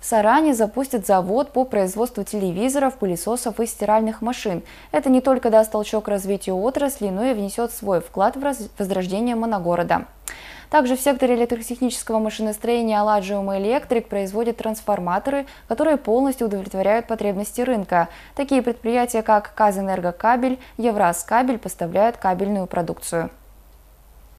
В Саране запустят завод по производству телевизоров, пылесосов и стиральных машин. Это не только даст толчок развитию отрасли, но и внесет свой вклад в возрождение моногорода. Также в секторе электротехнического машиностроения Aladium Electric производит трансформаторы, которые полностью удовлетворяют потребности рынка. Такие предприятия, как Казэнергокабель, Евразкабель поставляют кабельную продукцию.